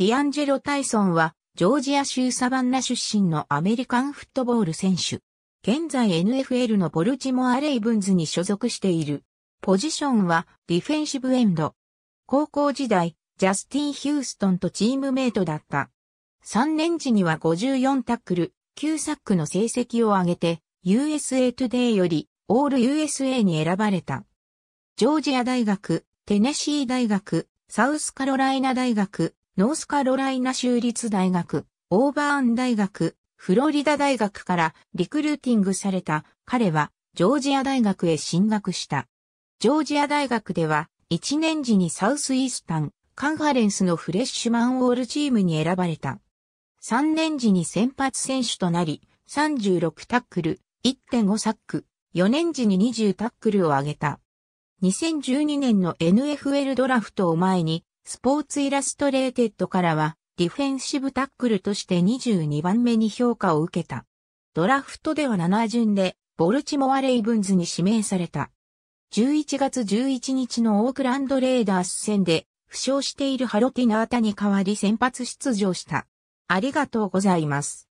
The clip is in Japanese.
ディアンジェロ・タイソンは、ジョージア州サバンナ出身のアメリカンフットボール選手。現在 NFL のボルチモア・レイブンズに所属している。ポジションはディフェンシブエンド。高校時代、ジャスティン・ヒューストンとチームメイトだった。3年時には54タックル、9サックの成績を上げて、USA Today よりオール USA に選ばれた。ジョージア大学、テネシー大学、サウスカロライナ大学、ノースカロライナ州立大学、オーバーン大学、フロリダ大学からリクルーティングされた彼はジョージア大学へ進学した。ジョージア大学では1年時にサウスイースタンカンファレンスのフレッシュマンオールチームに選ばれた。3年時に先発選手となり36タックル、1.5サック、4年時に20タックルを挙げた。2012年の NFL ドラフトを前にスポーツイラストレーテッドからは、ディフェンシブタックルとして22番目に評価を受けた。ドラフトでは7順で、ボルチモア・レイブンズに指名された。11月11日のオークランド・レーダース戦で、負傷しているハロティナータに代わり先発出場した。ありがとうございます。